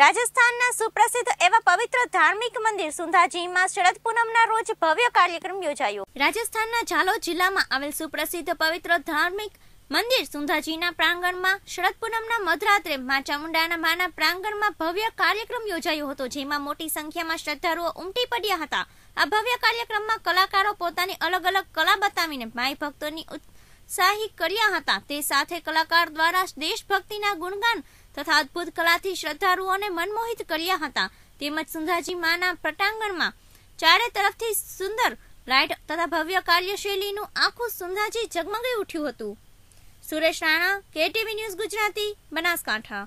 રાજસ્થાનના સુપ્રસિદ્ધ એવા પવિત્ર ધાર્મિક મંદિર સુંધાજીમાં શરદ પૂનમના રોજ ભવ્ય કાર્યક્રમ યોજાયો રાજસ્થાનના ઝાલોદ જિલ્લામાં આવેલ સુપ્રસિદ્ધ પવિત્ર ધાર્મિક મંદિર સુંધાજીના પ્રાંગણમાં શરદ પૂનમના મધરાત્રે મા ચામુંડાના માના પ્રાંગણમાં ભવ્ય કાર્યક્રમ યોજાયો હતો જેમાં મોટી સંખ્યામાં શ્રદ્ધાળુઓ ઉમટી પડ્યા હતા આ ભવ્ય કાર્યક્રમમાં કલાકારો પોતાની અલગ અલગ કલા બતાવીને માય ભક્તોની ઉત્સાહી કર્યા હતા તે સાથે કલાકાર દ્વારા દેશભક્તિના ગુણગાન તથા અદ્ભુત કલાથી શ્રદ્ધાળુઓને મનમોહિત કર્યા હતા તેમજ સુંધાજી માના પ્રટાંગણમાં ચારે તરફથી સુંદર લાઇટ તથા ભવ્ય કાર્યશૈલીનું આખું સુંધાજી ઝગમગી ઉઠ્યું હતું સુરેશ રાણા કેટીવી ન્યૂઝ ગુજરાતી બનાસકાંઠા